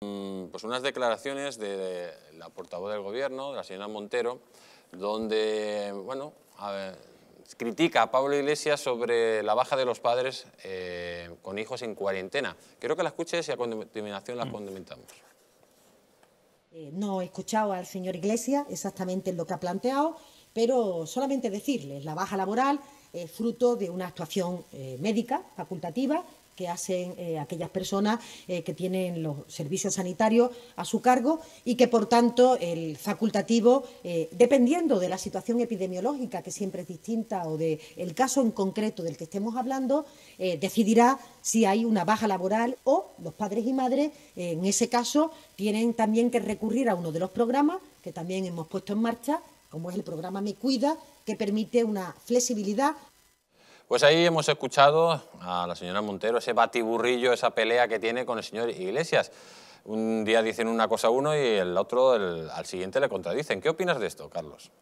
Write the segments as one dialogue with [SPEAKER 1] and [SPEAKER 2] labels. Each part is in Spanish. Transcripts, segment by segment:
[SPEAKER 1] Mm, pues unas declaraciones de la portavoz del gobierno, la señora Montero, donde bueno, critica a Pablo Iglesias sobre la baja de los padres eh, con hijos en cuarentena. Quiero que la escuches y a continuación la condimentamos.
[SPEAKER 2] Mm. Eh, no he escuchado al señor Iglesias exactamente lo que ha planteado, pero solamente decirle, la baja laboral es fruto de una actuación eh, médica facultativa que hacen eh, aquellas personas eh, que tienen los servicios sanitarios a su cargo y que, por tanto, el facultativo, eh, dependiendo de la situación epidemiológica, que siempre es distinta, o del caso en concreto del que estemos hablando, decidirá si hay una baja laboral o los padres y madres, en ese caso, tienen también que recurrir a uno de los programas que también hemos puesto en marcha, como es el programa Me Cuida, que permite una flexibilidad
[SPEAKER 1] pues ahí hemos escuchado a la señora Montero, ese batiburrillo, esa pelea que tiene con el señor Iglesias. Un día dicen una cosa uno y el otro al siguiente le contradicen. ¿Qué opinas de esto, Carlos?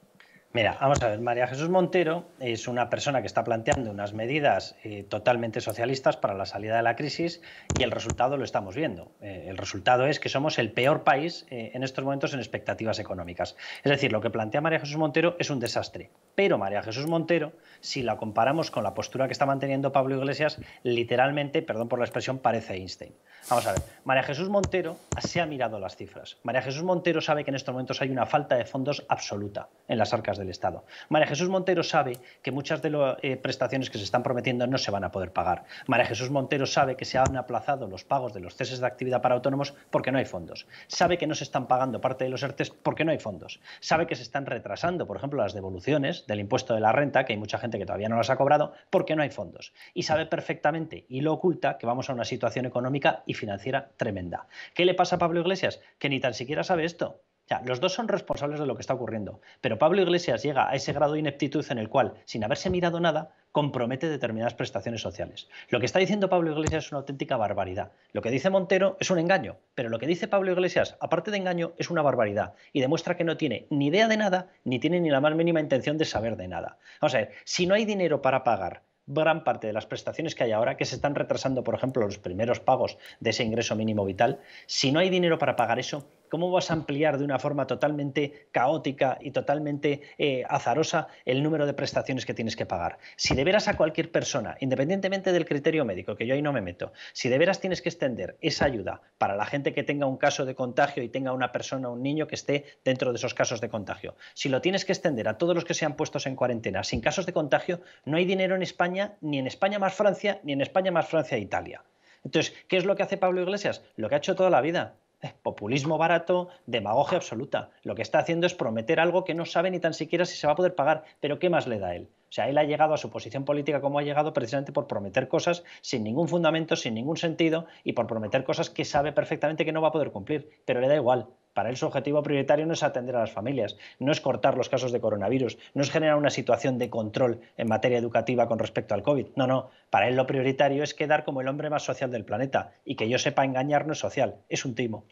[SPEAKER 3] Mira, vamos a ver, María Jesús Montero es una persona que está planteando unas medidas eh, totalmente socialistas para la salida de la crisis y el resultado lo estamos viendo. Eh, el resultado es que somos el peor país eh, en estos momentos en expectativas económicas. Es decir, lo que plantea María Jesús Montero es un desastre. Pero María Jesús Montero, si la comparamos con la postura que está manteniendo Pablo Iglesias, literalmente, perdón por la expresión, parece Einstein. Vamos a ver, María Jesús Montero se ha mirado las cifras. María Jesús Montero sabe que en estos momentos hay una falta de fondos absoluta en las arcas de el Estado. María Jesús Montero sabe que muchas de las eh, prestaciones que se están prometiendo no se van a poder pagar. María Jesús Montero sabe que se han aplazado los pagos de los ceses de actividad para autónomos porque no hay fondos. Sabe que no se están pagando parte de los ERTES porque no hay fondos. Sabe que se están retrasando, por ejemplo, las devoluciones del impuesto de la renta, que hay mucha gente que todavía no las ha cobrado, porque no hay fondos. Y sabe perfectamente y lo oculta que vamos a una situación económica y financiera tremenda. ¿Qué le pasa a Pablo Iglesias? Que ni tan siquiera sabe esto los dos son responsables de lo que está ocurriendo. Pero Pablo Iglesias llega a ese grado de ineptitud en el cual, sin haberse mirado nada, compromete determinadas prestaciones sociales. Lo que está diciendo Pablo Iglesias es una auténtica barbaridad. Lo que dice Montero es un engaño, pero lo que dice Pablo Iglesias, aparte de engaño, es una barbaridad y demuestra que no tiene ni idea de nada, ni tiene ni la más mínima intención de saber de nada. Vamos a ver, si no hay dinero para pagar gran parte de las prestaciones que hay ahora, que se están retrasando, por ejemplo, los primeros pagos de ese ingreso mínimo vital, si no hay dinero para pagar eso, ¿Cómo vas a ampliar de una forma totalmente caótica y totalmente eh, azarosa el número de prestaciones que tienes que pagar? Si de veras a cualquier persona, independientemente del criterio médico, que yo ahí no me meto, si de veras tienes que extender esa ayuda para la gente que tenga un caso de contagio y tenga una persona, un niño que esté dentro de esos casos de contagio, si lo tienes que extender a todos los que se han puestos en cuarentena sin casos de contagio, no hay dinero en España, ni en España más Francia, ni en España más Francia e Italia. Entonces, ¿qué es lo que hace Pablo Iglesias? Lo que ha hecho toda la vida, populismo barato, demagogia absoluta. Lo que está haciendo es prometer algo que no sabe ni tan siquiera si se va a poder pagar, pero ¿qué más le da él? sea, él ha llegado a su posición política como ha llegado precisamente por prometer cosas sin ningún fundamento, sin ningún sentido y por prometer cosas que sabe perfectamente que no va a poder cumplir, pero le da igual. Para él su objetivo prioritario no es atender a las familias, no es cortar los casos de coronavirus, no es generar una situación de control en materia educativa con respecto al COVID. No, no, para él lo prioritario es quedar como el hombre más social del planeta y que yo sepa engañar no es social, es un timo.